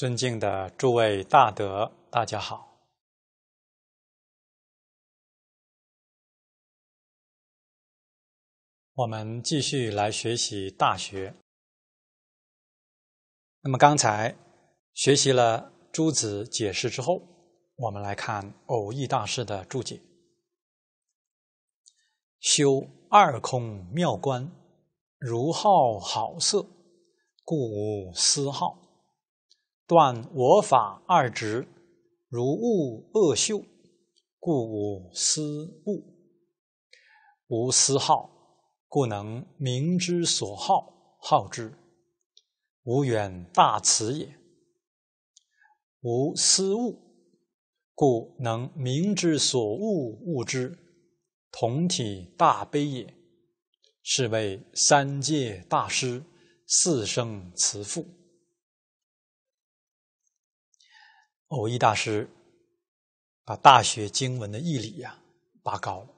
尊敬的诸位大德，大家好。我们继续来学习《大学》。那么刚才学习了诸子解释之后，我们来看偶义大师的注解：修二空妙观，如好好色，故无私好。断我法二执，如恶恶秀，故无思物，无思好，故能明之所好好之，无远大慈也。无私物，故能明之所恶恶之，同体大悲也。是谓三界大师，四生慈父。偶一大师把《大学》经文的义理呀拔高了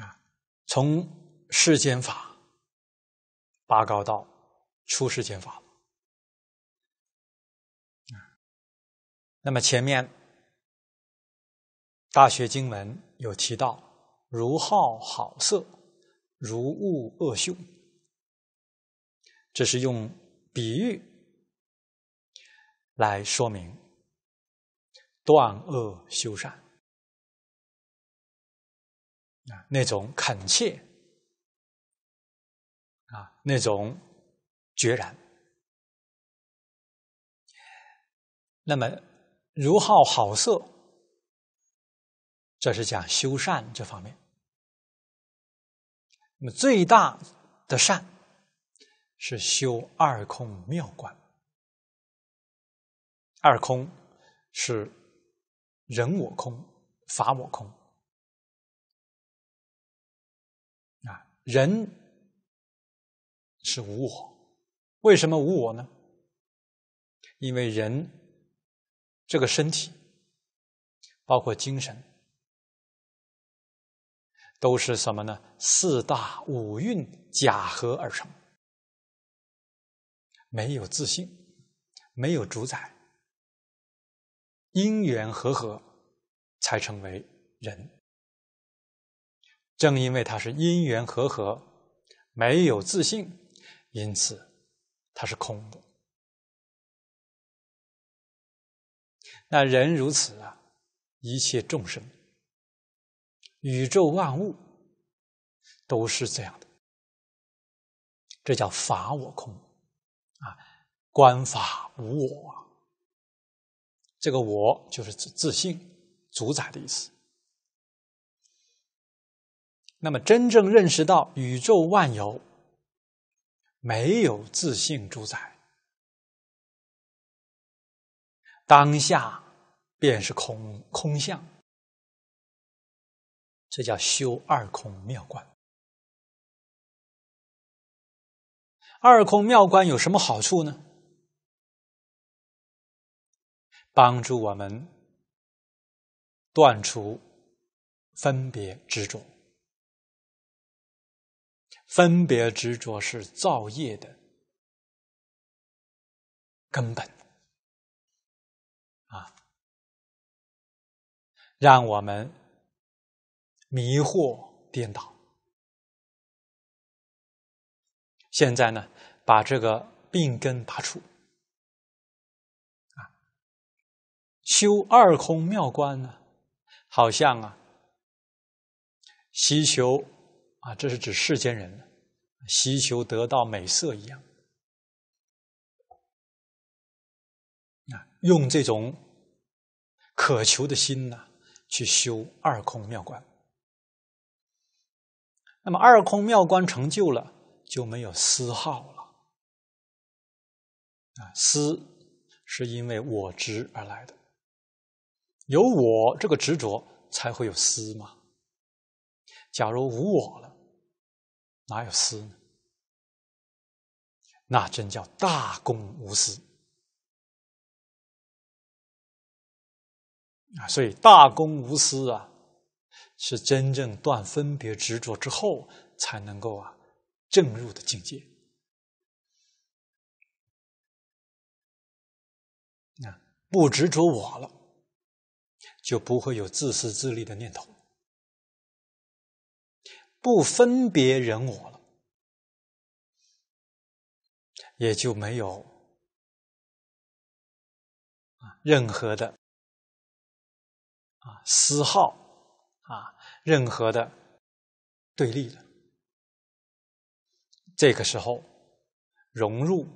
啊，从世间法拔高到出世间法。那么前面《大学》经文有提到“如好好色，如恶恶秀”，这是用比喻。来说明断恶修善啊，那种恳切啊，那种决然。那么如好好色，这是讲修善这方面。那么最大的善是修二空妙观。二空是人我空、法我空。啊，人是无我，为什么无我呢？因为人这个身体，包括精神，都是什么呢？四大五蕴假合而成，没有自信，没有主宰。因缘合合，才成为人。正因为他是因缘合合，没有自信，因此他是空的。那人如此啊，一切众生、宇宙万物都是这样的。这叫法我空啊，观法无我。这个“我”就是自自信主宰的意思。那么，真正认识到宇宙万有没有自信主宰，当下便是空空相，这叫修二空妙观。二空妙观有什么好处呢？帮助我们断除分别执着，分别执着是造业的根本啊，让我们迷惑颠倒。现在呢，把这个病根拔除。修二空妙观呢，好像啊，希求啊，这是指世间人，希求得到美色一样，啊，用这种渴求的心呢，去修二空妙观。那么二空妙观成就了，就没有思号了。啊，思是因为我执而来的。有我这个执着，才会有思嘛。假如无我了，哪有思呢？那真叫大公无私啊！所以大公无私啊，是真正断分别执着之后，才能够啊正入的境界啊。不执着我了。就不会有自私自利的念头，不分别人我了，也就没有啊任何的啊私好啊任何的对立了。这个时候，融入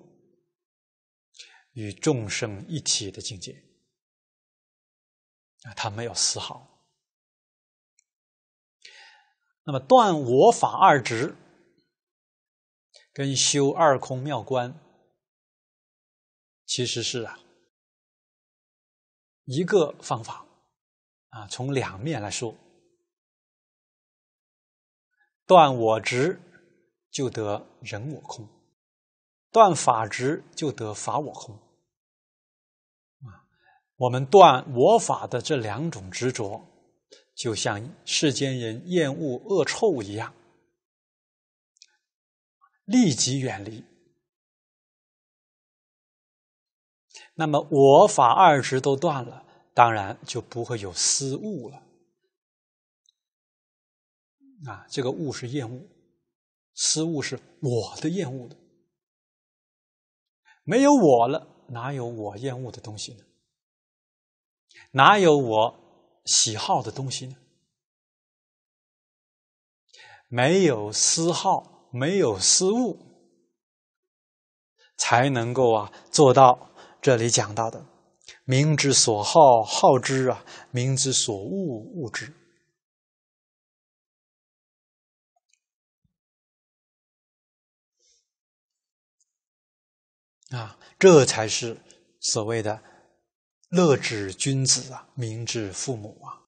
与众生一体的境界。啊，他没有丝毫。那么，断我法二执，跟修二空妙观，其实是啊一个方法啊，从两面来说，断我执就得人我空，断法执就得法我空。我们断我法的这两种执着，就像世间人厌恶恶臭一样，立即远离。那么，我法二执都断了，当然就不会有思物了。啊，这个物是厌恶，思物是我的厌恶的，没有我了，哪有我厌恶的东西呢？哪有我喜好的东西呢？没有私好，没有私物，才能够啊做到这里讲到的“民之所好，好之；啊，民之所恶，恶之。”啊，这才是所谓的。乐知君子啊，明知父母啊。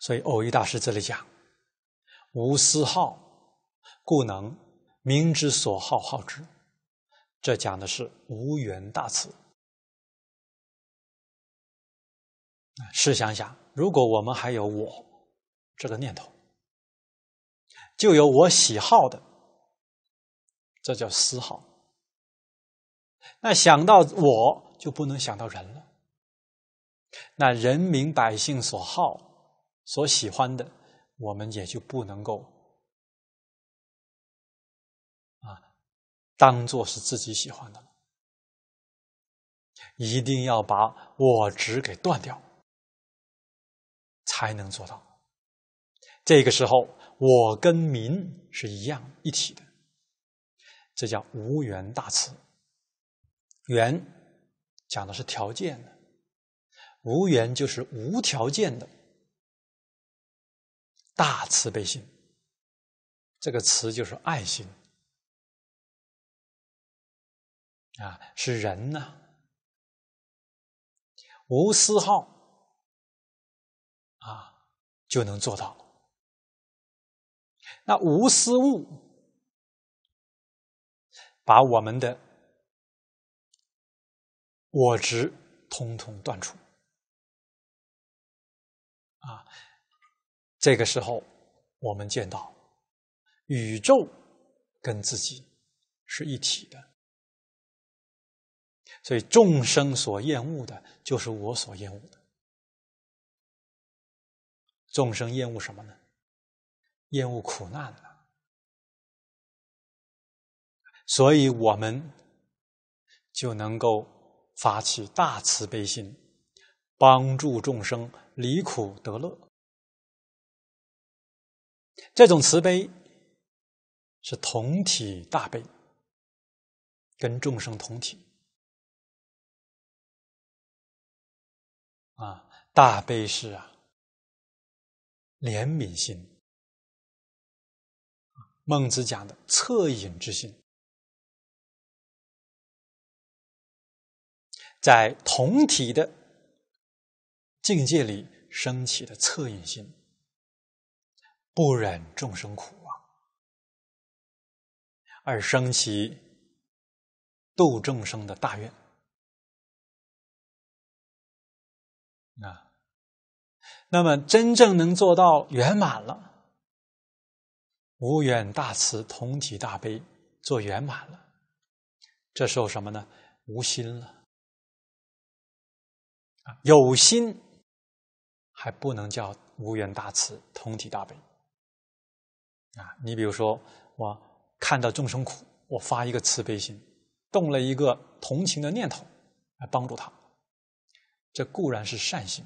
所以，偶遇大师这里讲：无私好，故能明之所好好之。这讲的是无缘大慈。试想想，如果我们还有我这个念头，就有我喜好的。这叫丝毫。那想到我就不能想到人了。那人民百姓所好、所喜欢的，我们也就不能够啊，当做是自己喜欢的。一定要把我执给断掉，才能做到。这个时候，我跟民是一样一体的。这叫无缘大慈，缘讲的是条件，无缘就是无条件的大慈悲心。这个词就是爱心啊，是人呢，无私好啊就能做到。那无私物。把我们的我执通通断除啊！这个时候，我们见到宇宙跟自己是一体的，所以众生所厌恶的，就是我所厌恶的。众生厌恶什么呢？厌恶苦难。所以，我们就能够发起大慈悲心，帮助众生离苦得乐。这种慈悲是同体大悲，跟众生同体。啊，大悲是啊，怜悯心。孟子讲的恻隐之心。在同体的境界里升起的恻隐心，不忍众生苦啊，而升起度众生的大愿啊。那么，真正能做到圆满了，无缘大慈，同体大悲，做圆满了，这时候什么呢？无心了。有心还不能叫无缘大慈，同体大悲。啊，你比如说，我看到众生苦，我发一个慈悲心，动了一个同情的念头来帮助他，这固然是善心，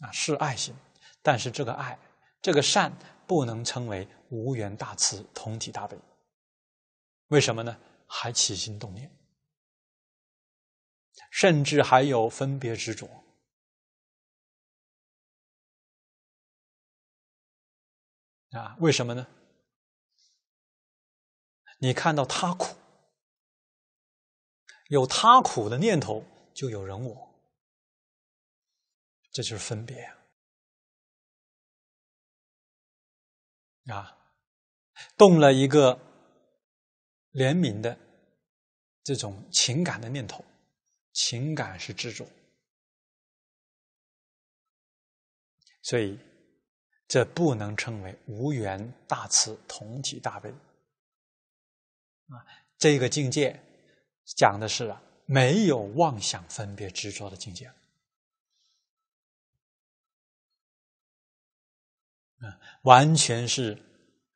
啊，是爱心，但是这个爱，这个善不能称为无缘大慈，同体大悲。为什么呢？还起心动念。甚至还有分别执着啊？为什么呢？你看到他苦，有他苦的念头，就有人我，这就是分别啊！啊，动了一个怜悯的这种情感的念头。情感是执着，所以这不能称为无缘大慈，同体大悲啊。这个境界讲的是啊，没有妄想分别执着的境界完全是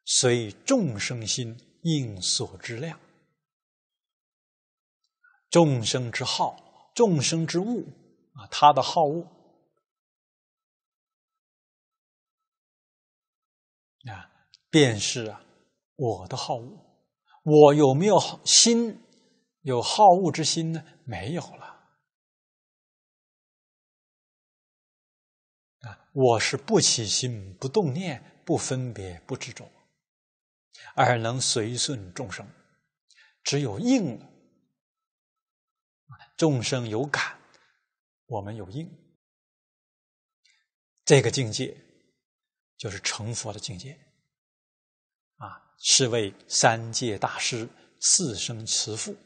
随众生心应所之量，众生之好。众生之物啊，他的好恶啊，便是啊我的好恶。我有没有心有好恶之心呢？没有了啊！我是不起心、不动念、不分别、不执着，而能随顺众生，只有应。众生有感，我们有应。这个境界就是成佛的境界啊！是为三界大师、四生慈父。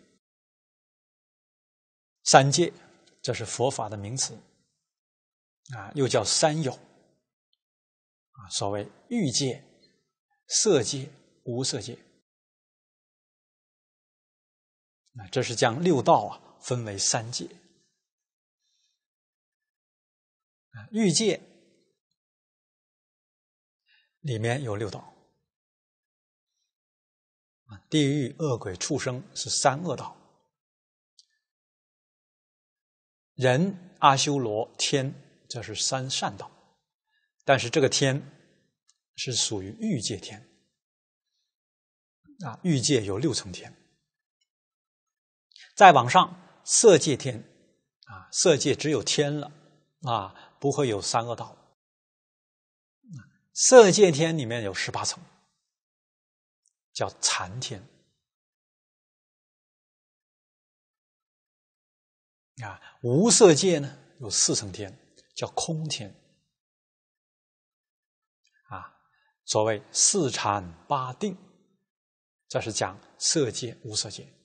三界，这是佛法的名词啊，又叫三有啊。所谓欲界、色界、无色界啊，这是讲六道啊。分为三界啊，欲界里面有六道地狱、恶鬼、畜生是三恶道，人、阿修罗、天这是三善道，但是这个天是属于欲界天啊，欲界有六层天，再往上。色界天，啊，色界只有天了，啊，不会有三恶道。色界天里面有十八层，叫禅天。啊，无色界呢有四层天，叫空天。啊，所谓四禅八定，这是讲色界、无色界。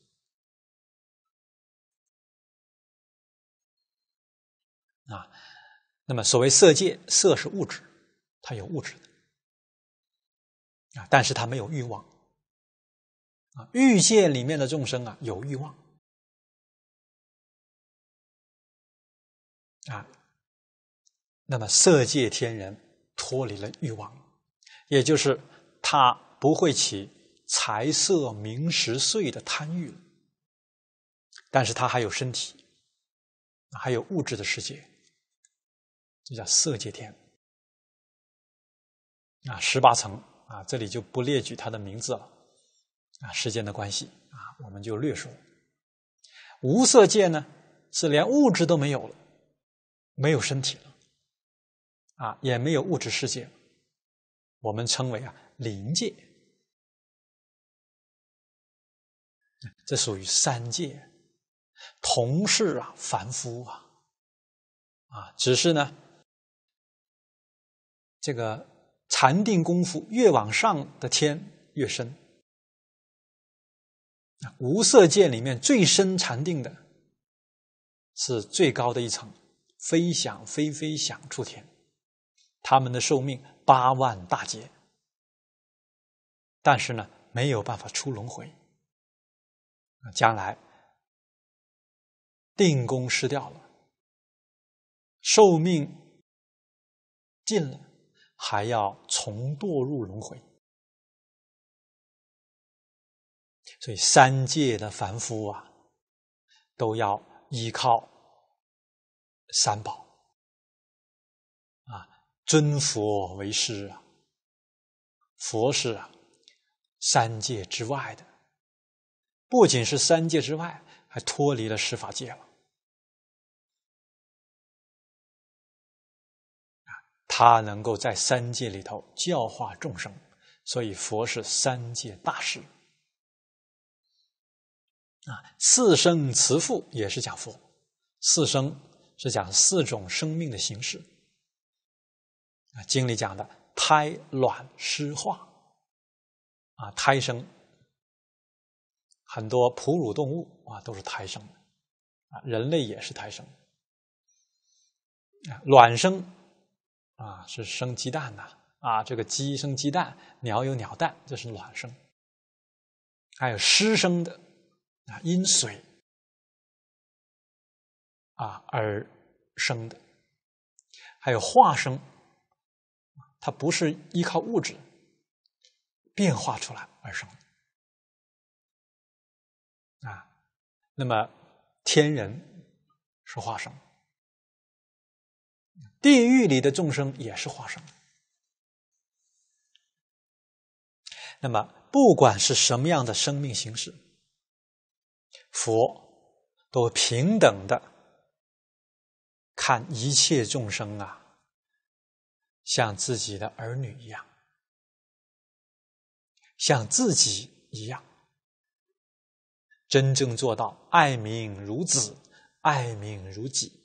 那么，所谓色界，色是物质，它有物质的啊，但是它没有欲望啊。欲界里面的众生啊，有欲望啊。那么，色界天人脱离了欲望，也就是他不会起财色名食睡的贪欲了，但是他还有身体，还有物质的世界。这叫色界天啊，十八层啊，这里就不列举它的名字了啊，时间的关系啊，我们就略说。无色界呢，是连物质都没有了，没有身体了啊，也没有物质世界我们称为啊灵界。这属于三界，同是啊凡夫啊啊，只是呢。这个禅定功夫越往上的天越深，无色界里面最深禅定的是最高的一层，非想非非想出天，他们的寿命八万大劫，但是呢没有办法出轮回，将来定功失掉了，寿命尽了。还要重堕入轮回，所以三界的凡夫啊，都要依靠三宝啊，尊佛为师啊，佛是啊，三界之外的，不仅是三界之外，还脱离了十法界了。他能够在三界里头教化众生，所以佛是三界大师。啊，四生慈父也是讲佛，四生是讲四种生命的形式。啊，经里讲的胎卵湿化，啊，胎生，很多哺乳动物啊都是胎生的，啊，人类也是胎生的，卵生。啊，是生鸡蛋的啊，这个鸡生鸡蛋，鸟有鸟蛋，这是卵生。还有湿生的啊，因水啊而生的，还有化生，它不是依靠物质变化出来而生的啊。那么天人是化生。地狱里的众生也是化身。那么，不管是什么样的生命形式，佛都平等的看一切众生啊，像自己的儿女一样，像自己一样，真正做到爱民如子，爱民如己。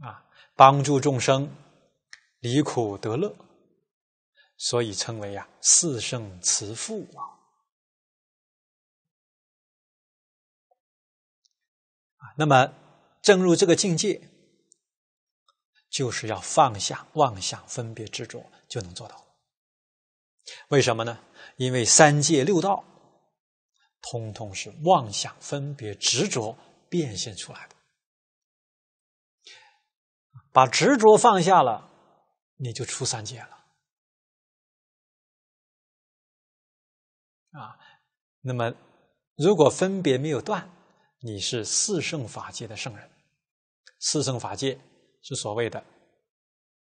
啊，帮助众生离苦得乐，所以称为啊四圣慈父啊。啊，那么正入这个境界，就是要放下妄想、分别、执着，就能做到。为什么呢？因为三界六道，通通是妄想、分别、执着变现出来的。把执着放下了，你就出三界了。啊，那么如果分别没有断，你是四圣法界的圣人。四圣法界是所谓的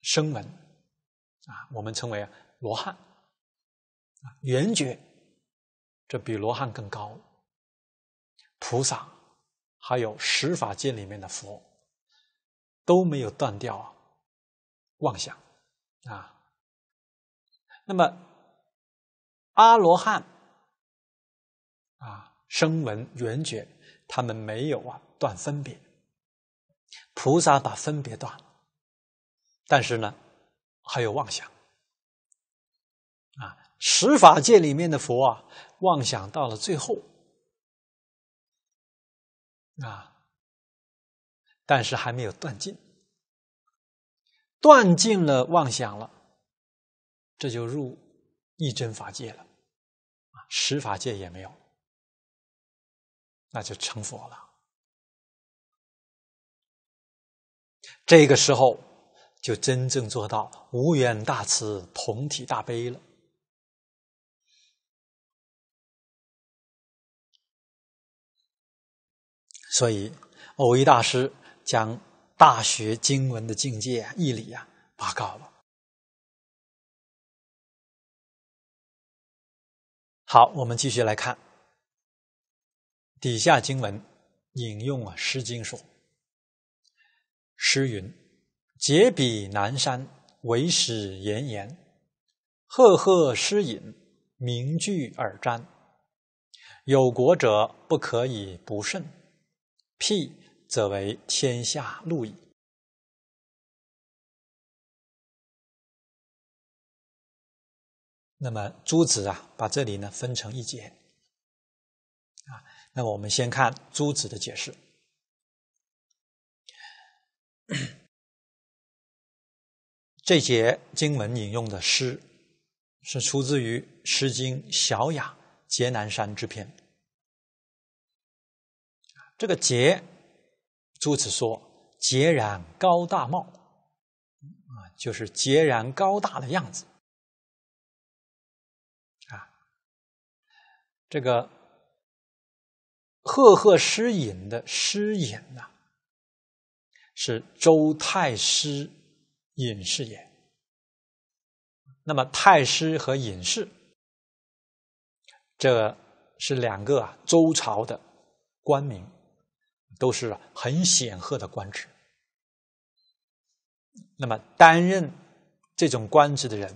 声闻，啊，我们称为罗汉，啊，圆觉，这比罗汉更高。菩萨，还有十法界里面的佛。都没有断掉啊，妄想啊。那么阿罗汉啊，声闻缘觉，他们没有啊断分别。菩萨把分别断了，但是呢，还有妄想啊。十法界里面的佛啊，妄想到了最后啊。但是还没有断尽，断尽了妄想了，这就入一真法界了，啊，十法界也没有，那就成佛了。这个时候就真正做到无缘大慈，同体大悲了。所以，偶一大师。将大学经文的境界啊、义理啊拔高了。好，我们继续来看底下经文引用啊《诗经》说：“诗云，解彼南山，为始言言。赫赫诗隐，名句尔瞻。有国者不可以不慎。”辟。”则为天下路矣。那么诸子啊，把这里呢分成一节。啊，那我们先看朱子的解释。这节经文引用的诗，是出自于《诗经·小雅·劫南山》之篇。这个“劫”朱子说：“孑然高大貌，啊，就是孑然高大的样子，啊，这个赫赫诗隐的诗隐呐，是周太师隐士也。那么太师和隐士，这是两个啊周朝的官名。”都是很显赫的官职，那么担任这种官职的人，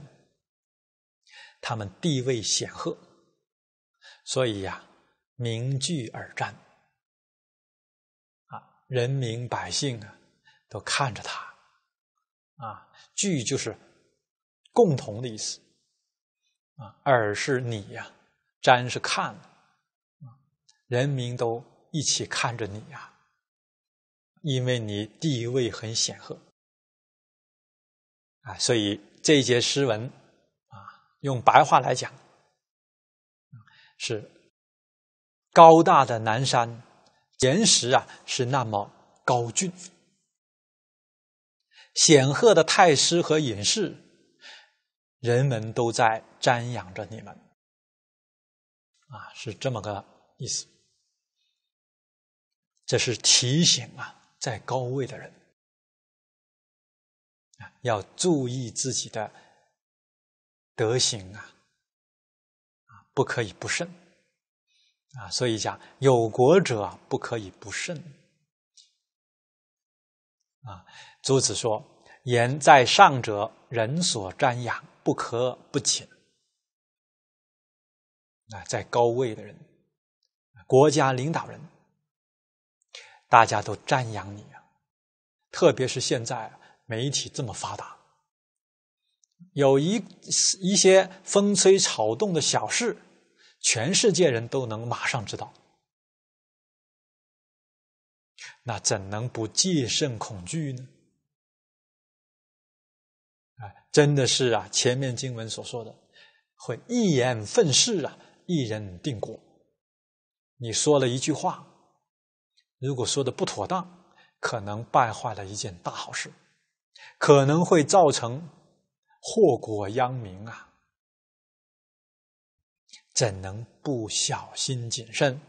他们地位显赫，所以呀，名聚而瞻，啊，人民百姓啊，都看着他，啊，聚就是共同的意思，啊，是你呀，瞻是看，人民都一起看着你呀。因为你地位很显赫，啊，所以这一节诗文，啊，用白话来讲，是高大的南山，岩石啊是那么高峻，显赫的太师和隐士，人们都在瞻仰着你们，啊，是这么个意思。这是提醒啊。在高位的人啊，要注意自己的德行啊，啊，不可以不慎啊。所以讲，有国者不可以不慎啊。朱子说：“言在上者，人所瞻仰，不可不谨。”啊，在高位的人，国家领导人。大家都瞻仰你啊，特别是现在媒体这么发达，有一一些风吹草动的小事，全世界人都能马上知道，那怎能不戒慎恐惧呢？哎，真的是啊，前面经文所说的，会一言愤世啊，一人定国，你说了一句话。如果说的不妥当，可能败坏了一件大好事，可能会造成祸国殃民啊！怎能不小心谨慎？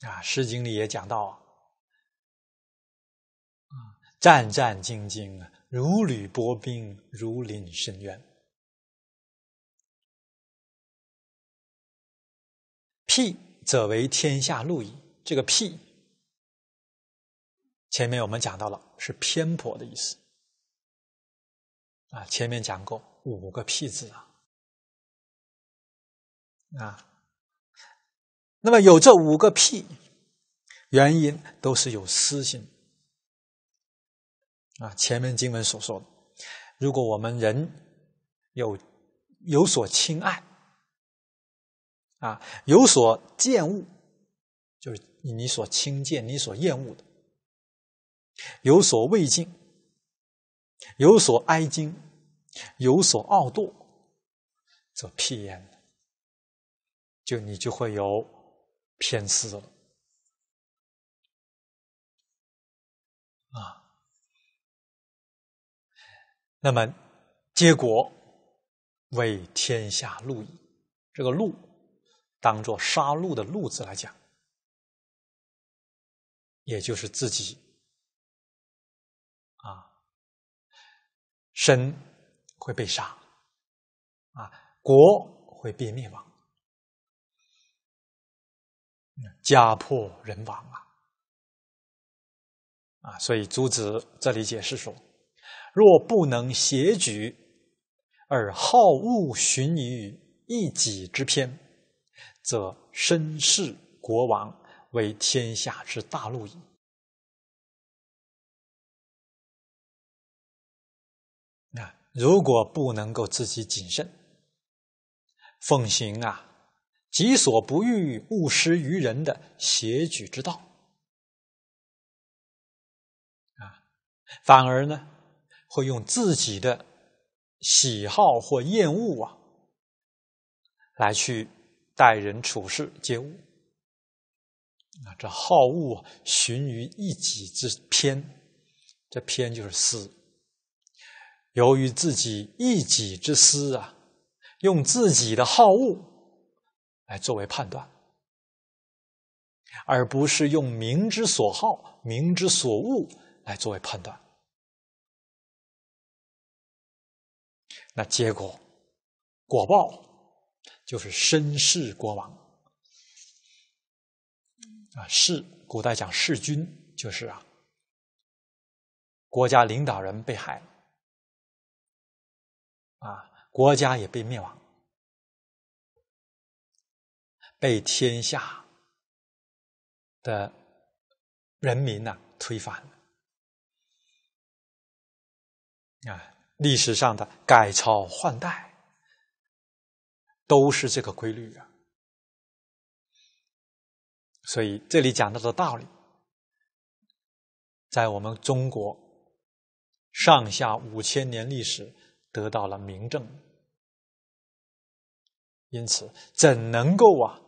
啊，《诗经》里也讲到啊，战战兢兢如履薄冰，如临深渊。屁！者为天下路矣。这个“辟”，前面我们讲到了，是偏颇的意思啊。前面讲过五个“辟”字啊，啊，那么有这五个“辟”，原因都是有私心啊。前面经文所说的，如果我们人有有所亲爱。啊，有所见恶，就是你所轻贱、你所厌恶的；有所畏敬，有所哀惊，有所傲惰，则辟焉。就你就会有偏私了。啊，那么结果为天下路矣。这个路。当做杀戮的“戮”字来讲，也就是自己啊，身会被杀，啊，国会被灭亡，家破人亡啊，啊！所以朱子这里解释说：“若不能协举，而好恶循于一己之偏。”则身世国王，为天下之大路矣。那如果不能够自己谨慎，奉行啊“己所不欲，勿施于人”的邪举之道，啊，反而呢，会用自己的喜好或厌恶啊，来去。待人处事、皆物啊，这好恶啊，于一己之偏，这偏就是私。由于自己一己之私啊，用自己的好恶来作为判断，而不是用明之所好、明之所恶来作为判断，那结果果报。就是身世国王，啊，弑，古代讲弑君，就是啊，国家领导人被害了，啊，国家也被灭亡，被天下的人民呢推翻了，啊，历史上的改朝换代。都是这个规律啊！所以这里讲到的道理，在我们中国上下五千年历史得到了明证。因此，怎能够啊，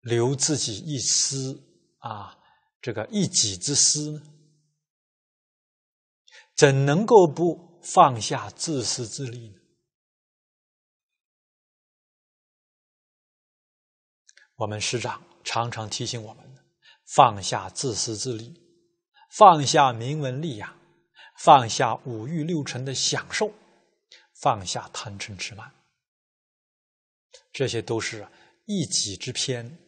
留自己一丝啊，这个一己之私呢？怎能够不放下自私自利呢？我们师长常常提醒我们：放下自私自利，放下名闻利养，放下五欲六尘的享受，放下贪嗔痴慢，这些都是一己之偏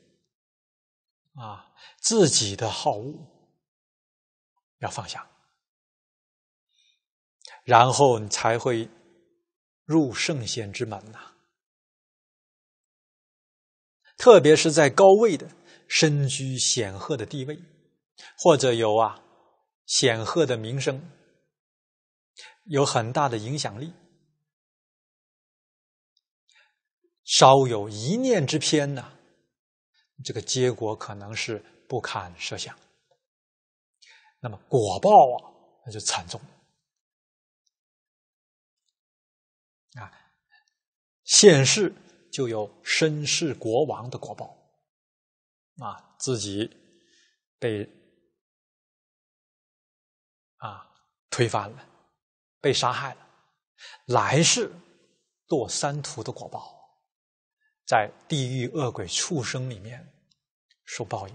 啊，自己的好恶要放下，然后你才会入圣贤之门呐。特别是在高位的、身居显赫的地位，或者有啊显赫的名声，有很大的影响力，稍有一念之偏呢，这个结果可能是不堪设想。那么果报啊，那就惨重。啊，现世。就有身世国王的果报，啊，自己被啊推翻了，被杀害了，来世堕三途的果报，在地狱恶鬼畜生里面受报应，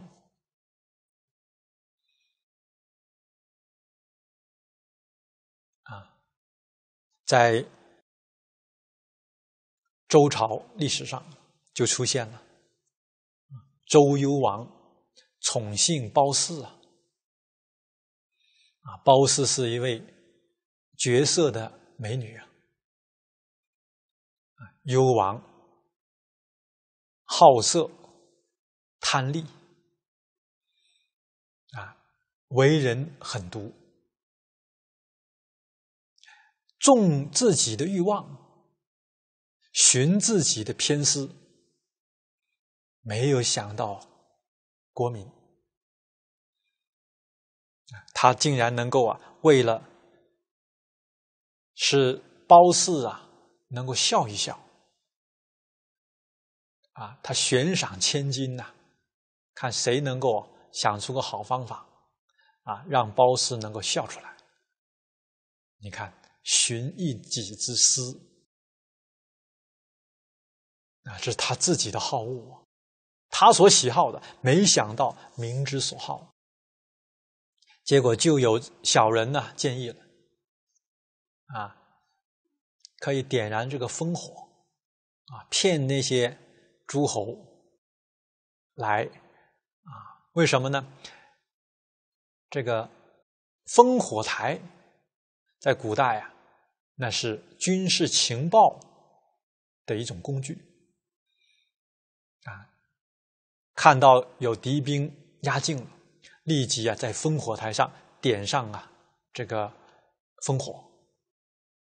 啊，在。周朝历史上就出现了周幽王宠幸褒姒啊，啊，褒姒是一位绝色的美女啊，啊，幽王好色贪利啊，为人狠毒，重自己的欲望。寻自己的偏私，没有想到，国民他竟然能够啊，为了使褒姒啊能够笑一笑，啊，他悬赏千金呐，看谁能够想出个好方法，啊，让褒姒能够笑出来。你看，寻一己之私。啊，是他自己的好恶他所喜好的，没想到民之所好，结果就有小人呢建议了，啊，可以点燃这个烽火，啊，骗那些诸侯来，啊，为什么呢？这个烽火台在古代啊，那是军事情报的一种工具。看到有敌兵压境了，立即啊，在烽火台上点上啊这个烽火，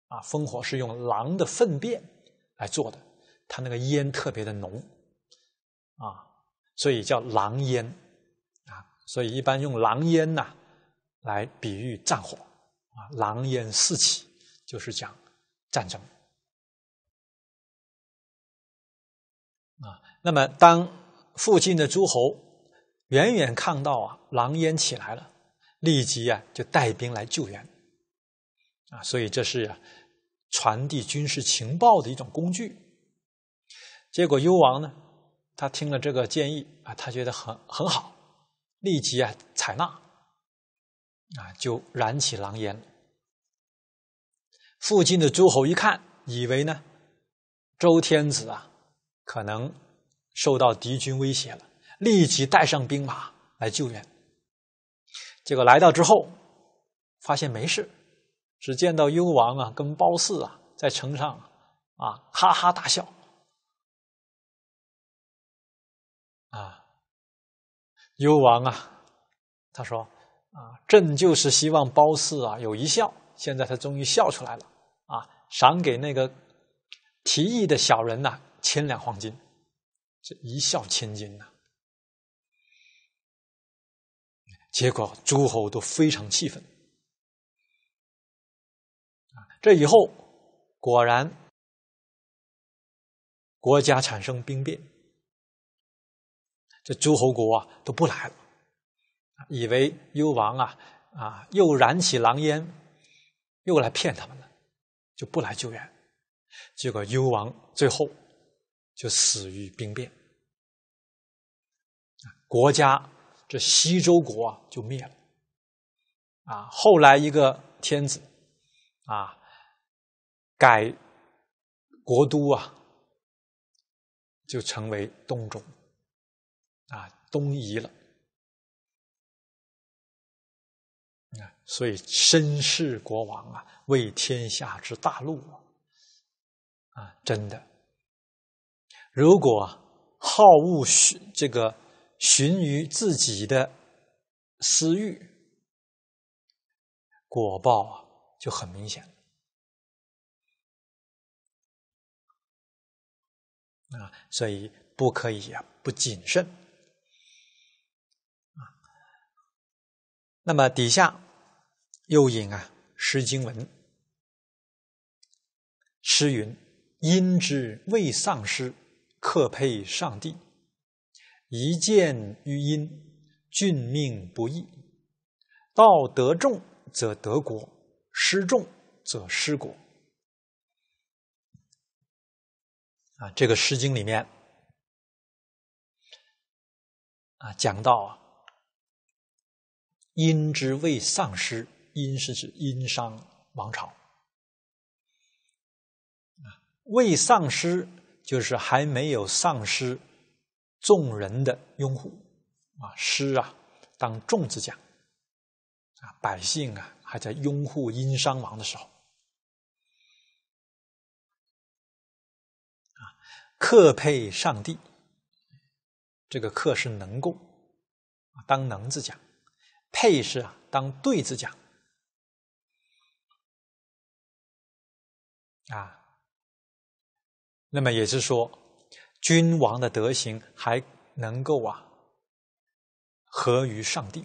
啊，烽火是用狼的粪便来做的，它那个烟特别的浓，啊，所以叫狼烟，啊，所以一般用狼烟呐来比喻战火，啊，狼烟四起就是讲战争，啊，那么当。附近的诸侯远远看到啊，狼烟起来了，立即啊就带兵来救援，啊，所以这是啊传递军事情报的一种工具。结果幽王呢，他听了这个建议啊，他觉得很很好，立即啊采纳，啊就燃起狼烟。附近的诸侯一看，以为呢周天子啊可能。受到敌军威胁了，立即带上兵马来救援。结果来到之后，发现没事，只见到幽王啊跟褒姒啊在城上啊哈哈大笑。啊，幽王啊，他说啊，朕就是希望褒姒啊有一笑，现在他终于笑出来了啊，赏给那个提议的小人呐千两黄金。这一笑千金呐！结果诸侯都非常气愤这以后果然国家产生兵变，这诸侯国啊都不来了，以为幽王啊啊又燃起狼烟，又来骗他们了，就不来救援。结果幽王最后。就死于兵变，国家这西周国啊就灭了，啊，后来一个天子，啊，改国都啊，就成为东周，啊，东夷了，所以身世国王啊，为天下之大怒啊，啊，真的。如果好恶寻这个寻于自己的私欲，果报啊就很明显啊，所以不可以啊不谨慎啊。那么底下又引啊《诗经》文，诗云：“因之未丧失。”克配上帝，一见于阴，俊命不易。道德重则得国，失重则失国。啊，这个《诗经》里面啊，讲到啊，殷之未丧失，殷是指殷商王朝啊，未丧失就是还没有丧失众人的拥护啊，师啊，当众字讲啊，百姓啊还在拥护殷商王的时候啊，克配上帝，这个克是能够当能字讲，配是啊，当对字讲啊。那么也是说，君王的德行还能够啊，合于上帝。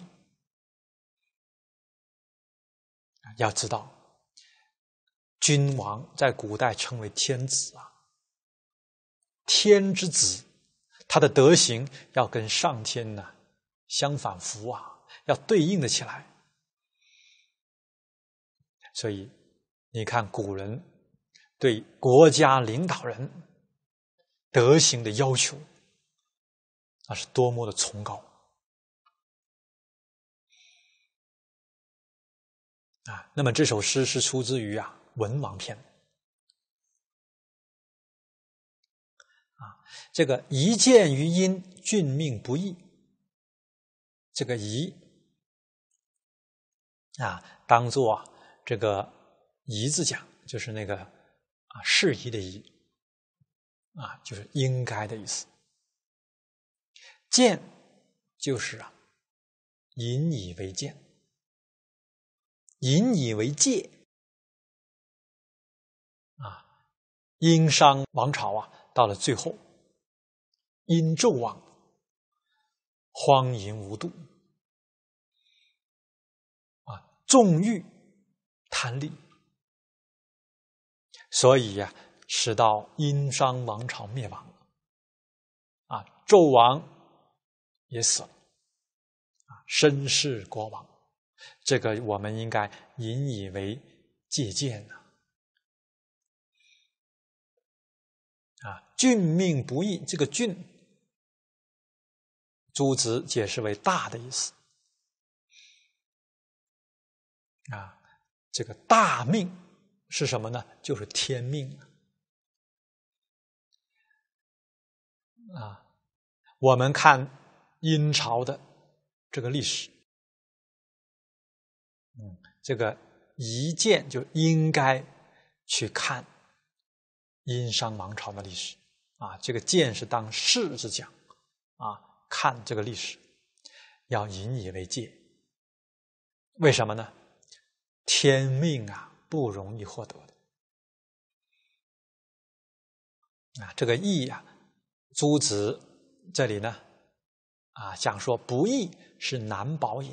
要知道，君王在古代称为天子啊，天之子，他的德行要跟上天呢相仿佛啊，要对应的起来。所以，你看古人。对国家领导人德行的要求，那是多么的崇高！啊，那么这首诗是出自于啊《文王篇》。啊，这个一见于阴，俊命不易。这个仪啊，当做啊这个仪字讲，就是那个。啊，适宜的宜，啊，就是应该的意思。见就是啊，引以为鉴，引以为戒。啊，殷商王朝啊，到了最后，殷纣王荒淫无度，啊，纵欲贪利。所以呀，使到殷商王朝灭亡了，啊，纣王也死了，啊，身世国王，这个我们应该引以为借鉴呢。啊，俊命不义，这个俊，朱子解释为大的意思，啊，这个大命。是什么呢？就是天命啊！啊，我们看殷朝的这个历史，嗯，这个一见就应该去看殷商王朝的历史啊。这个“见”是当“事”字讲啊，看这个历史要引以为戒。为什么呢？天命啊！不容易获得的啊，这个义呀，诸子这里呢，啊讲说不义是难保也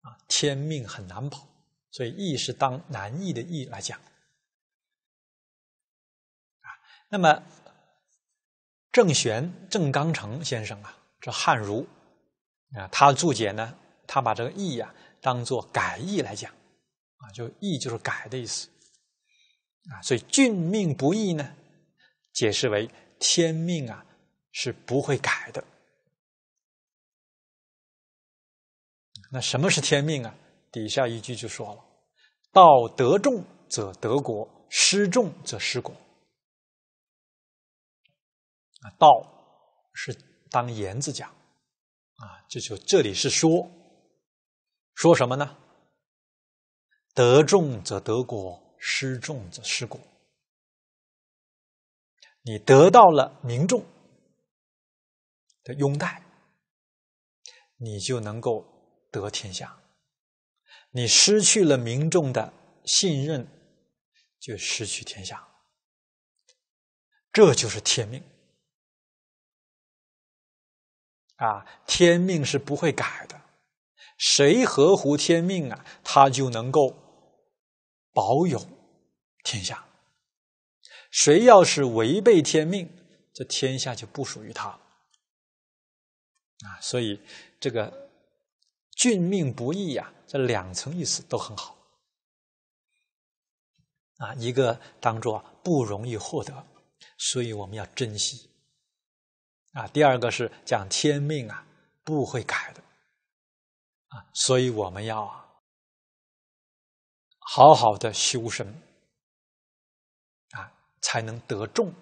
啊，天命很难保，所以义是当难义的义来讲啊。那么郑玄、郑刚成先生啊，这汉儒啊，他的注解呢，他把这个义啊当做改义来讲。啊，就“义”就是改的意思啊，所以“俊命不义”呢，解释为天命啊是不会改的。那什么是天命啊？底下一句就说了：“道德重则得国，失重则失国。”啊，道是当言字讲啊，这就这里是说说什么呢？得众则得果，失众则失果。你得到了民众的拥戴，你就能够得天下；你失去了民众的信任，就失去天下。这就是天命啊！天命是不会改的。谁合乎天命啊？他就能够。保有天下，谁要是违背天命，这天下就不属于他了啊！所以这个“俊命不易”呀，这两层意思都很好啊。一个当做不容易获得，所以我们要珍惜啊。第二个是讲天命啊，不会改的啊，所以我们要啊。好好的修身，啊，才能得众。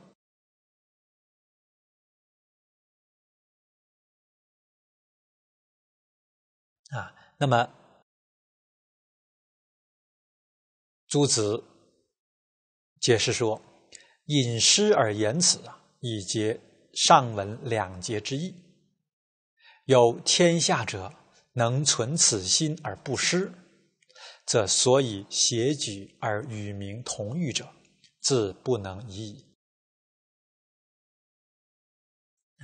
啊，那么，诸子解释说：“隐失而言此啊，以结上文两节之意。有天下者，能存此心而不失。”则所以协举而与民同欲者，自不能已矣。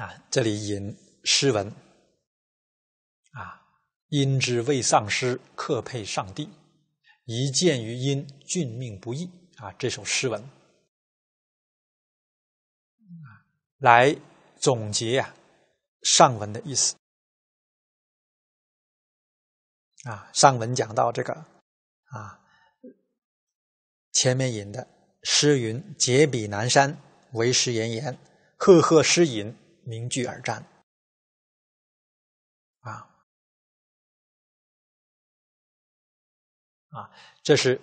啊，这里引诗文啊，因之未丧师，克配上帝。一见于因，俊命不易。啊，这首诗文啊，来总结啊上文的意思。啊，上文讲到这个。啊，前面引的诗云：“结笔南山为师言言；赫赫诗隐，名句而战。”啊啊，这是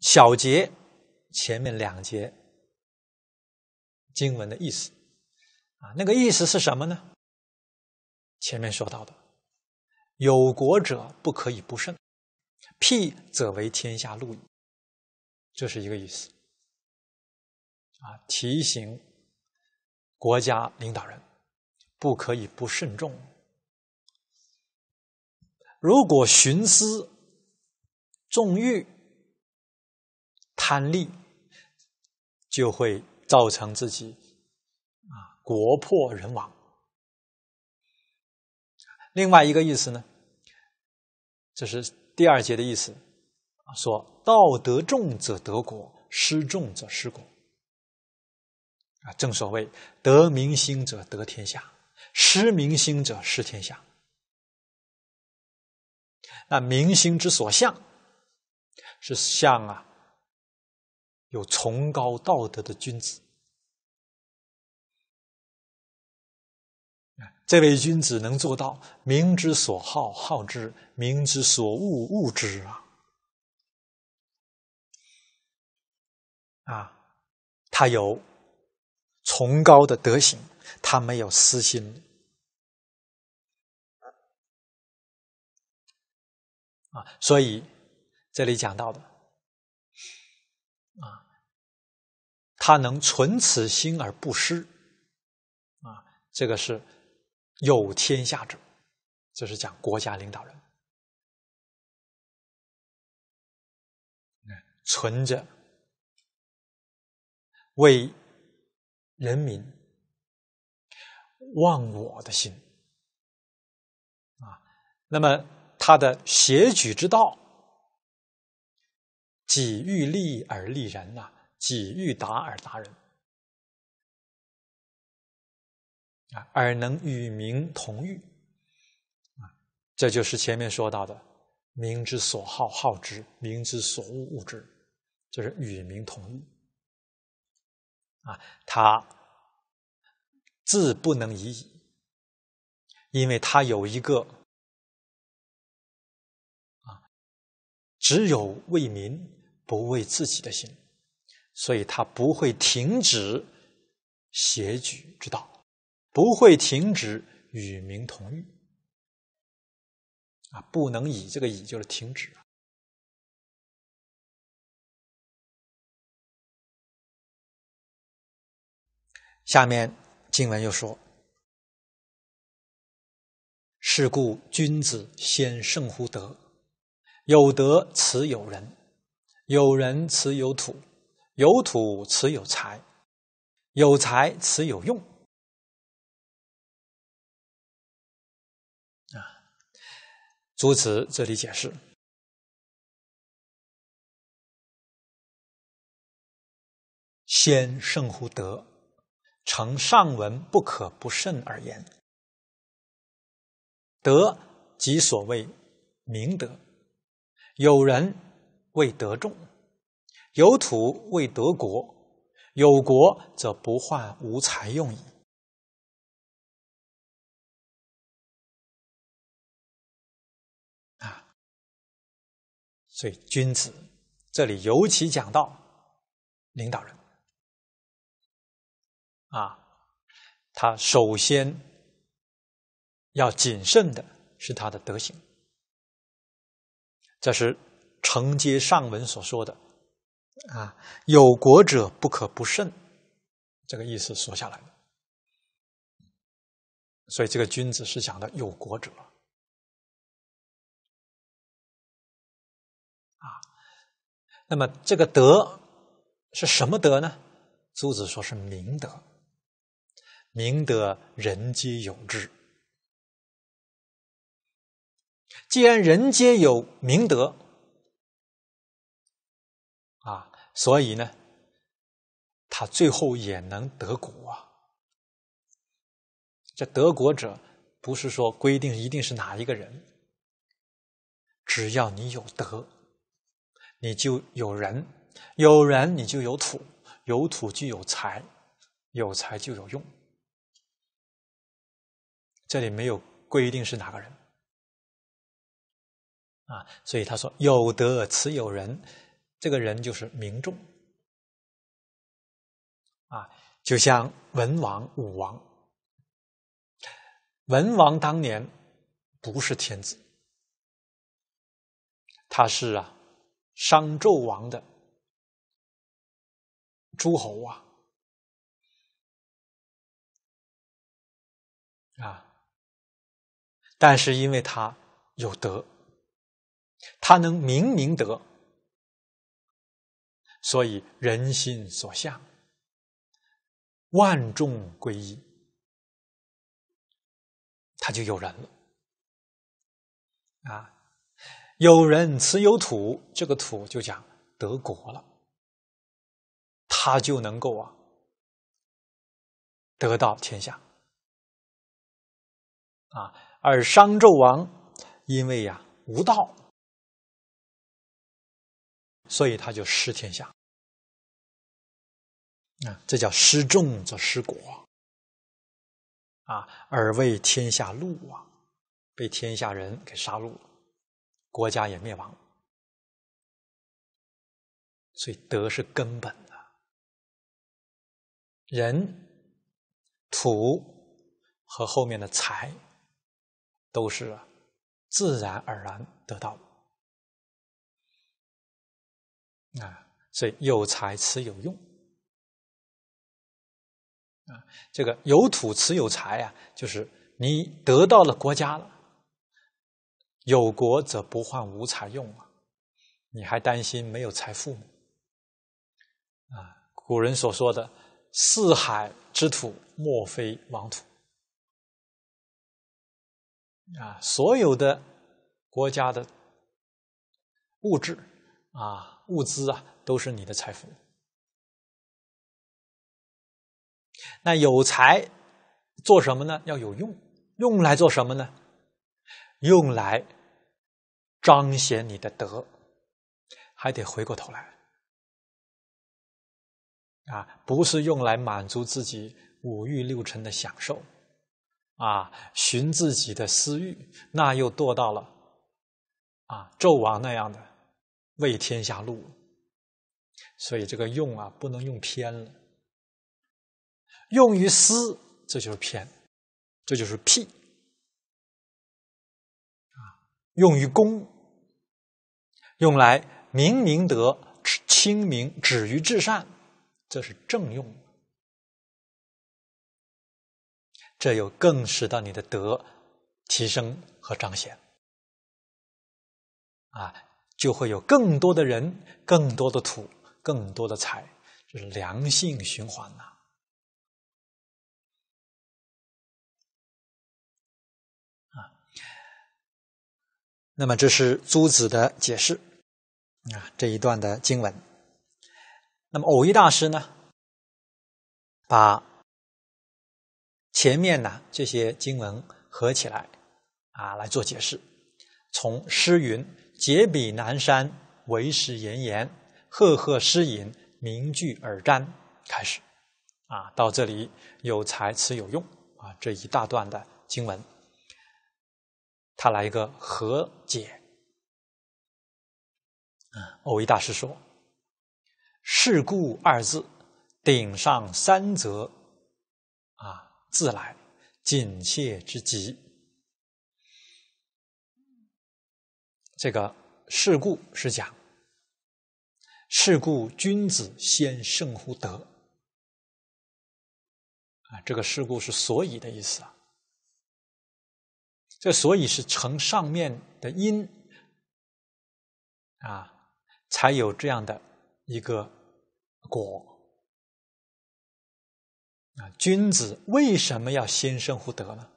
小节前面两节经文的意思。啊，那个意思是什么呢？前面说到的。有国者不可以不慎，辟则为天下路矣。这是一个意思，啊，提醒国家领导人不可以不慎重。如果徇私、纵欲、贪利，就会造成自己啊，国破人亡。另外一个意思呢，这是第二节的意思，说道德重者得国，失重者失国。啊，正所谓得民心者得天下，失民心者失天下。那民心之所向，是向啊有崇高道德的君子。这位君子能做到“民之所好，好之；民之所恶，恶之”啊！啊，他有崇高的德行，他没有私心啊！所以这里讲到的啊，他能存此心而不失啊，这个是。有天下者，这是讲国家领导人。存着为人民忘我的心啊，那么他的协举之道，己欲立而立人呐，己欲达而达人。啊，而能与民同欲，啊，这就是前面说到的“民之所好，好之；民之所恶，恶之”，就是与民同欲。啊，他自不能已矣，因为他有一个啊，只有为民不为自己的心，所以他不会停止邪举之道。不会停止与民同欲啊！不能以这个“以”就是停止。下面经文又说：“是故君子先胜乎德。有德此有人，有人此有土，有土此有财，有财此有用。”朱子这里解释：“先圣乎德，成上文不可不慎而言。德即所谓明德，有人为德众，有土为德国，有国则不患无才用矣。”所以，君子这里尤其讲到领导人啊，他首先要谨慎的是他的德行。这是承接上文所说的啊，“有国者不可不慎，这个意思说下来的。所以，这个君子是讲的有国者。那么这个德是什么德呢？诸子说是明德，明德人皆有之。既然人皆有明德，啊，所以呢，他最后也能得国啊。这得国者不是说规定一定是哪一个人，只要你有德。你就有人，有人你就有土，有土就有财，有财就有用。这里没有规定是哪个人啊，所以他说有德才有仁，这个人就是民众啊，就像文王、武王。文王当年不是天子，他是啊。商纣王的诸侯啊，啊，但是因为他有德，他能明明德，所以人心所向，万众归一，他就有人了，啊。有人持有土，这个土就讲得国了，他就能够啊得到天下啊。而商纣王因为呀无道，所以他就失天下啊。这叫失众则失国啊，而为天下戮啊，被天下人给杀戮了。国家也灭亡，所以德是根本的。人、土和后面的财都是自然而然得到的啊。所以有财持有用啊。这个有土持有财啊，就是你得到了国家了。有国者不患无财用啊，你还担心没有财富吗？啊，古人所说的“四海之土，莫非王土”，啊，所有的国家的物质啊、物资啊，都是你的财富。那有财做什么呢？要有用，用来做什么呢？用来。彰显你的德，还得回过头来，啊，不是用来满足自己五欲六尘的享受，啊，寻自己的私欲，那又堕到了，啊，纣王那样的为天下路。所以这个用啊，不能用偏了，用于私，这就是偏，这就是僻，啊，用于公。用来明明德、清明、止于至善，这是正用，这又更使得你的德提升和彰显，啊，就会有更多的人、更多的土、更多的财，这是良性循环呐！啊，那么这是诸子的解释。啊，这一段的经文，那么偶一大师呢，把前面呢这些经文合起来啊来做解释，从诗云“解笔南山为石岩岩，赫赫诗隐名句而瞻”开始啊，到这里有才词有用啊这一大段的经文，他来一个和解。啊，欧一大师说：“是故二字，顶上三则，啊，自来紧切之极。这个是故是讲是故，君子先胜乎德啊。这个事故是所以的意思啊。这所以是成上面的因啊。”才有这样的一个果啊！君子为什么要先生乎德呢？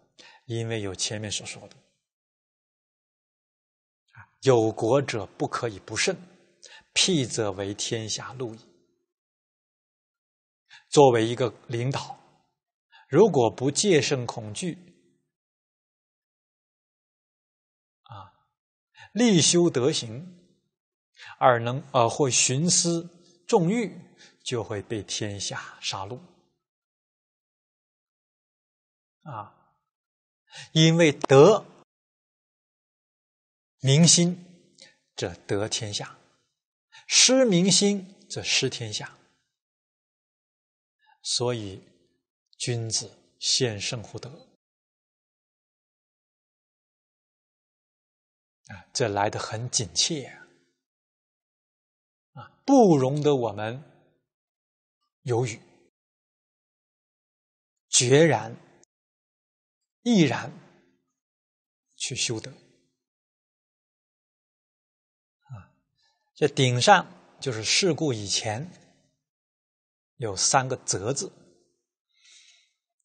因为有前面所说的啊，有国者不可以不慎，辟则为天下路矣。作为一个领导，如果不戒慎恐惧啊，力修德行。而能而或徇私纵欲，就会被天下杀戮。啊！因为得民心则得天下，失民心则失天下。所以，君子先胜乎德。啊，这来的很紧切啊。不容得我们犹豫，决然、毅然去修德啊！这顶上就是事故以前有三个“则”字，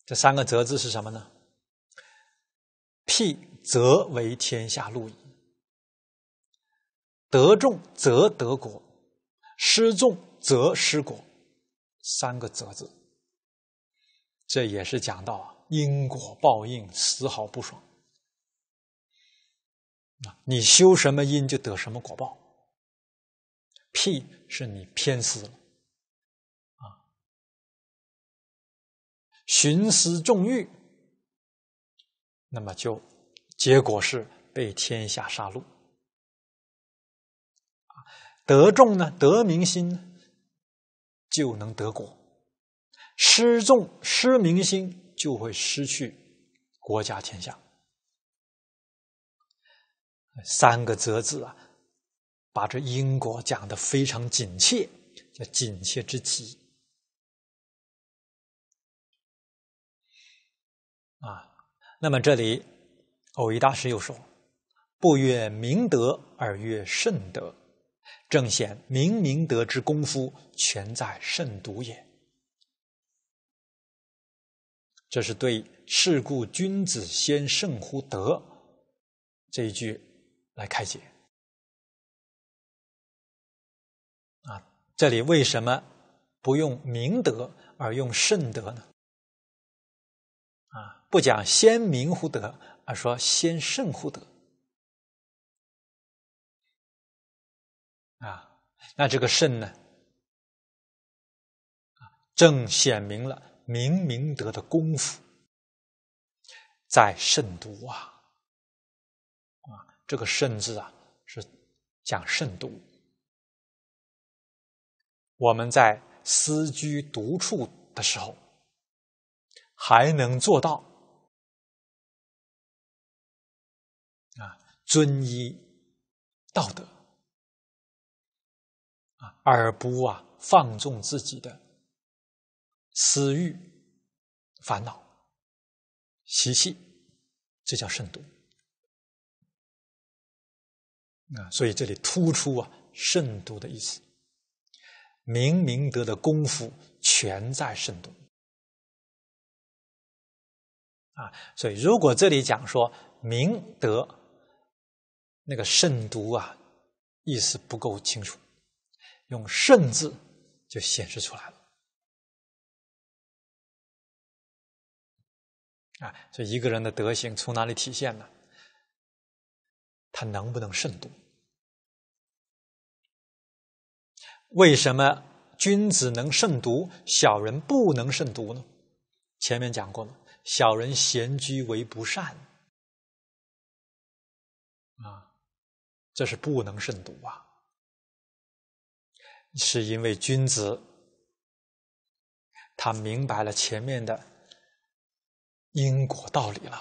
这三个“则”字是什么呢？辟则为天下路矣，德重则得国。失众则失果，三个“则”字，这也是讲到啊，因果报应丝毫不爽。你修什么因就得什么果报，屁是你偏私了，啊，徇私纵欲，那么就结果是被天下杀戮。得众呢，得民心，就能得国；失众、失民心，就会失去国家天下。三个“则”字啊，把这因果讲的非常紧切，叫紧切之极。啊，那么这里，偶一大师又说：“不曰明德，而曰圣德。”正显明明德之功夫，全在慎独也。这是对“是故君子先慎乎德”这一句来开解。啊，这里为什么不用明德而用慎德呢？啊，不讲先明乎德，而说先慎乎德。那这个慎呢？正显明了明明德的功夫，在慎独啊，啊，这个慎字啊，是讲慎独。我们在私居独处的时候，还能做到啊，遵依道德。啊，而不啊放纵自己的私欲、烦恼、习气，这叫慎独。啊，所以这里突出啊慎独的意思，明明德的功夫全在慎独。啊，所以如果这里讲说明德，那个慎独啊，意思不够清楚。用“慎”字就显示出来了。啊，所以一个人的德行从哪里体现呢？他能不能慎独？为什么君子能慎独，小人不能慎独呢？前面讲过了，小人闲居为不善，啊，这是不能慎独啊。是因为君子他明白了前面的因果道理了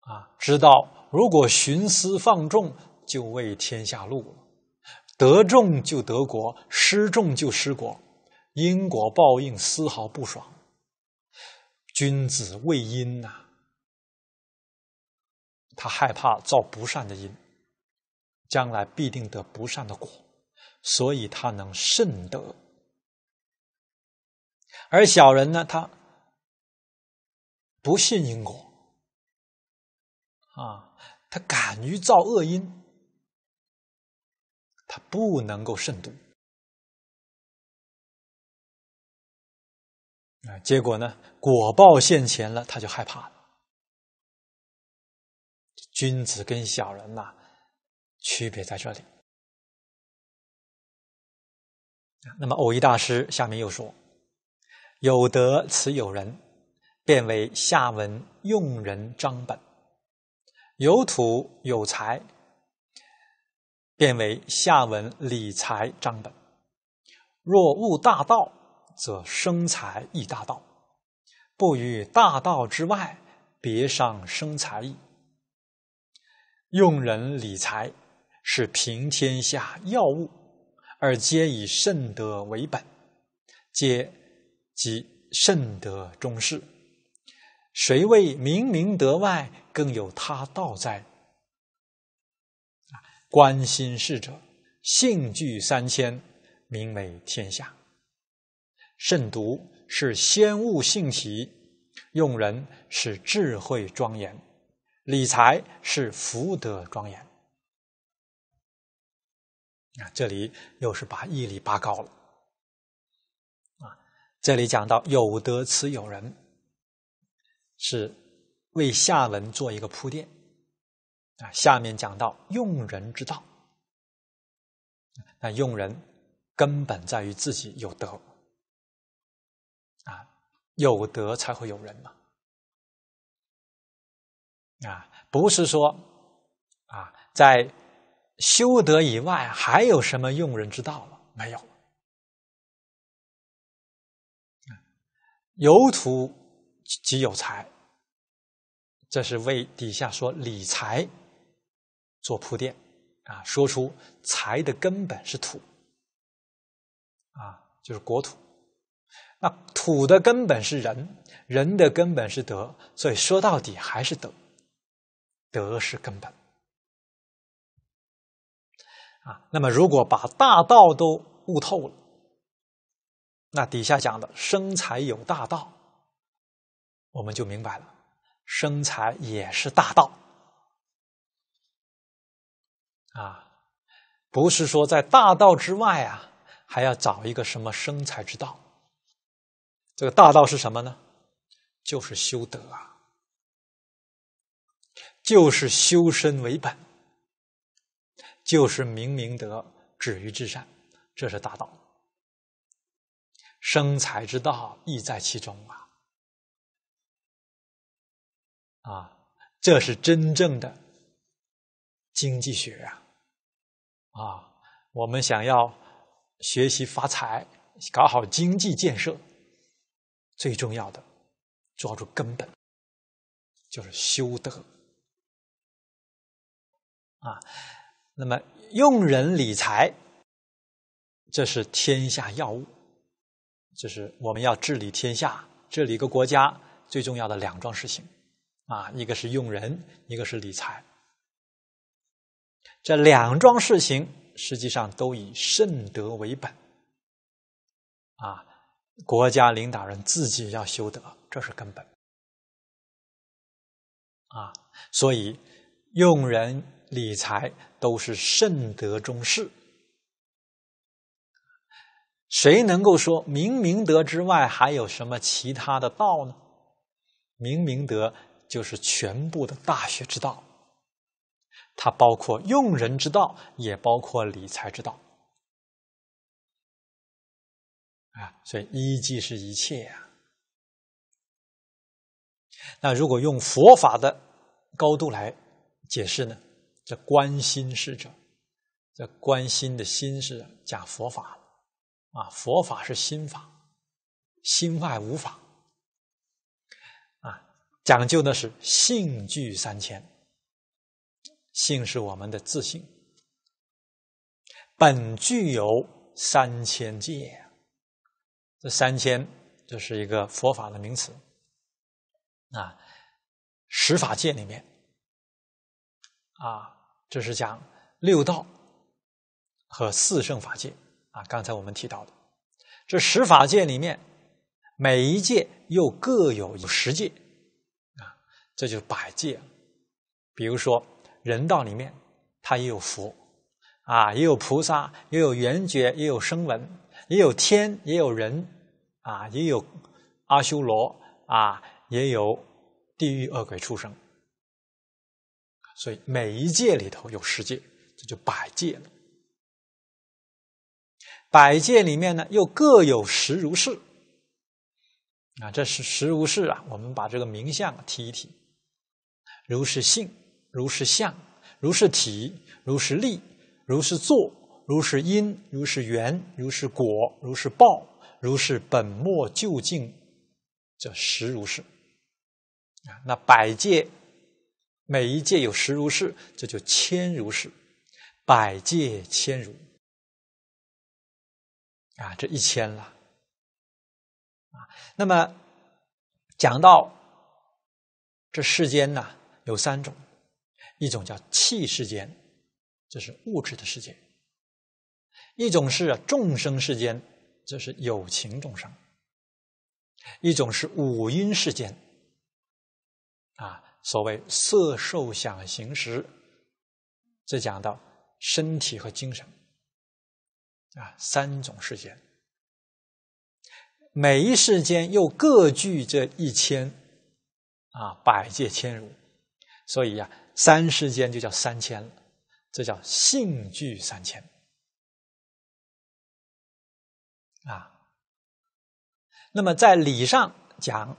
啊，知道如果徇私放纵，就为天下路了；得众就得国，失众就失国，因果报应丝毫不爽。君子畏因呐，他害怕造不善的因，将来必定得不善的果。所以他能慎得。而小人呢，他不信因果，啊，他敢于造恶因，他不能够慎独，啊，结果呢，果报现前了，他就害怕了。君子跟小人呐，区别在这里。那么，偶一大师下面又说：“有德此有人，便为下文用人张本；有土有财，变为下文理财张本。若悟大道，则生财亦大道，不于大道之外别上生财意。用人理财，是平天下要务。”而皆以圣德为本，皆即圣德中士。谁谓明明德外更有他道哉？关心事者，性具三千，名为天下。慎独是先悟性起，用人是智慧庄严，理财是福德庄严。这里又是把毅力拔高了，啊，这里讲到有德才有人，是为下文做一个铺垫，啊，下面讲到用人之道，那用人根本在于自己有德，啊，有德才会有人嘛，啊，不是说啊，在。修德以外还有什么用人之道了？没有。有土即有财，这是为底下说理财做铺垫啊。说出财的根本是土啊，就是国土。那土的根本是人，人的根本是德，所以说到底还是德，德是根本。那么，如果把大道都悟透了，那底下讲的生财有大道，我们就明白了，生财也是大道。啊，不是说在大道之外啊，还要找一个什么生财之道？这个大道是什么呢？就是修德啊，就是修身为本。就是明明德，止于至善，这是大道。生财之道亦在其中啊！啊，这是真正的经济学啊！啊，我们想要学习发财，搞好经济建设，最重要的抓住根本，就是修德啊。那么，用人理财，这是天下要务，这是我们要治理天下、治理一个国家最重要的两桩事情啊。一个是用人，一个是理财。这两桩事情实际上都以圣德为本啊。国家领导人自己要修德，这是根本啊。所以用人。理财都是圣德中士。谁能够说明明德之外还有什么其他的道呢？明明德就是全部的大学之道，它包括用人之道，也包括理财之道。啊，所以一即是一切呀。那如果用佛法的高度来解释呢？这观心是者，这观心的心是讲佛法啊，佛法是心法，心外无法，啊，讲究的是性具三千，性是我们的自信，本具有三千界，这三千就是一个佛法的名词，啊，十法界里面，啊。这是讲六道和四圣法界啊，刚才我们提到的这十法界里面，每一界又各有十界啊，这就是百界。比如说人道里面，它也有佛啊，也有菩萨，也有圆觉，也有声闻，也有天，也有人啊，也有阿修罗啊，也有地狱恶鬼畜生。所以每一界里头有十界，这就百界了。百界里面呢，又各有十如是。啊，这是十如是啊。我们把这个名相提一提：如是性、如是相、如是体、如是力、如是作、如是因、如是缘、如是果、如是报、如是本末究竟，这十如是。啊，那百界。每一界有十如是，这就千如是，百界千如啊，这一千了啊。那么讲到这世间呢，有三种：一种叫气世间，这是物质的世界；一种是众生世间，这是有情众生；一种是五音世间啊。所谓色、受、想、行、识，这讲到身体和精神，啊，三种世间，每一世间又各具这一千，啊，百界千如，所以啊，三世间就叫三千了，这叫性具三千，啊，那么在理上讲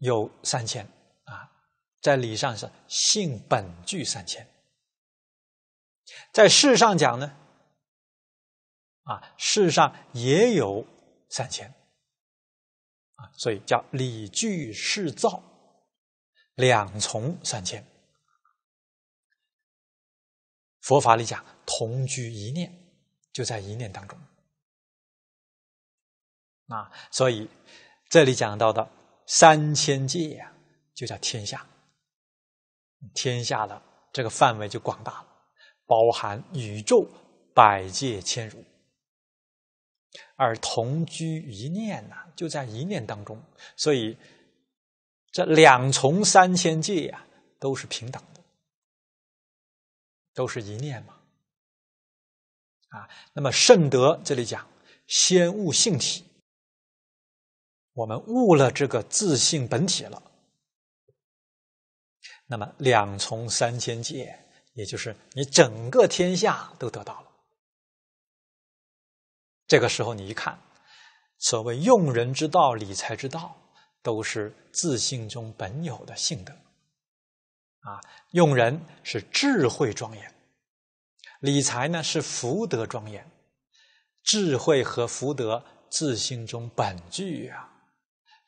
有三千。在理上是性本具三千，在世上讲呢，啊，世上也有三千，啊，所以叫理具世造两重三千。佛法里讲同居一念，就在一念当中，啊，所以这里讲到的三千界呀，就叫天下。天下的这个范围就广大了，包含宇宙百界千如，而同居一念呢，就在一念当中，所以这两重三千界呀，都是平等的，都是一念嘛，啊，那么圣德这里讲先悟性体，我们悟了这个自性本体了。那么，两重三千界，也就是你整个天下都得到了。这个时候，你一看，所谓用人之道、理财之道，都是自信中本有的性德。啊，用人是智慧庄严，理财呢是福德庄严，智慧和福德，自信中本具啊。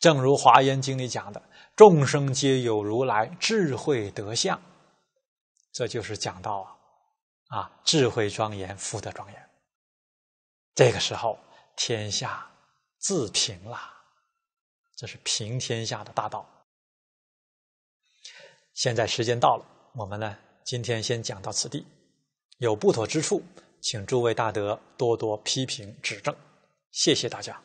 正如华严经里讲的。众生皆有如来智慧德相，这就是讲到啊啊智慧庄严、福德庄严。这个时候，天下自平了，这是平天下的大道。现在时间到了，我们呢今天先讲到此地，有不妥之处，请诸位大德多多批评指正。谢谢大家。